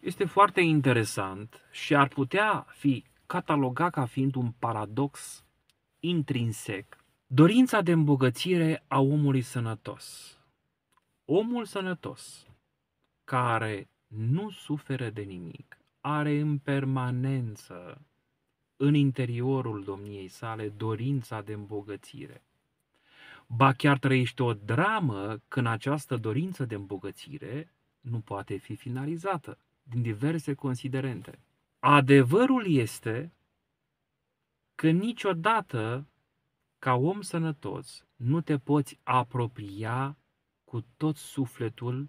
este foarte interesant și ar putea fi catalogat ca fiind un paradox intrinsec. Dorința de îmbogățire a omului sănătos. Omul sănătos, care nu suferă de nimic, are în permanență în interiorul domniei sale dorința de îmbogățire. Ba chiar trăiește o dramă când această dorință de îmbogățire nu poate fi finalizată din diverse considerente. Adevărul este că niciodată, ca om sănătos, nu te poți apropia cu tot sufletul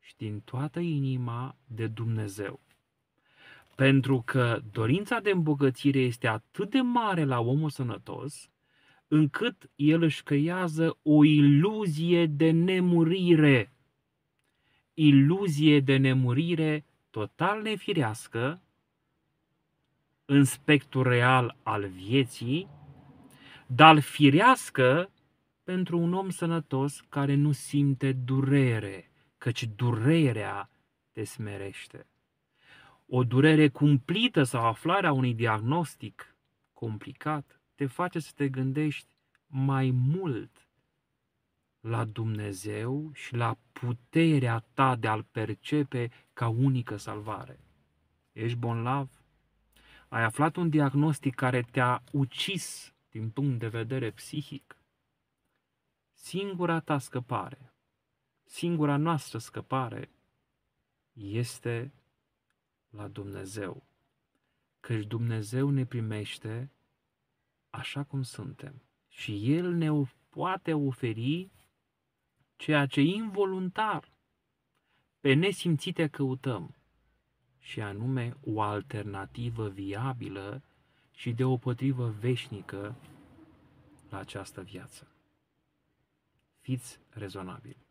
și din toată inima de Dumnezeu. Pentru că dorința de îmbogățire este atât de mare la omul sănătos, încât el își căiază o iluzie de nemurire. Iluzie de nemurire total nefirească în spectrul real al vieții, dar firească pentru un om sănătos care nu simte durere, căci durerea te smerește. O durere cumplită sau aflarea unui diagnostic complicat te face să te gândești mai mult la Dumnezeu și la puterea ta de a-L percepe ca unică salvare. Ești bonlav? Ai aflat un diagnostic care te-a ucis din punct de vedere psihic? Singura ta scăpare, singura noastră scăpare este la Dumnezeu. Căci Dumnezeu ne primește așa cum suntem și El ne poate oferi ceea ce involuntar pe nesimțite căutăm, și anume o alternativă viabilă și potrivă veșnică la această viață. Fiți rezonabili.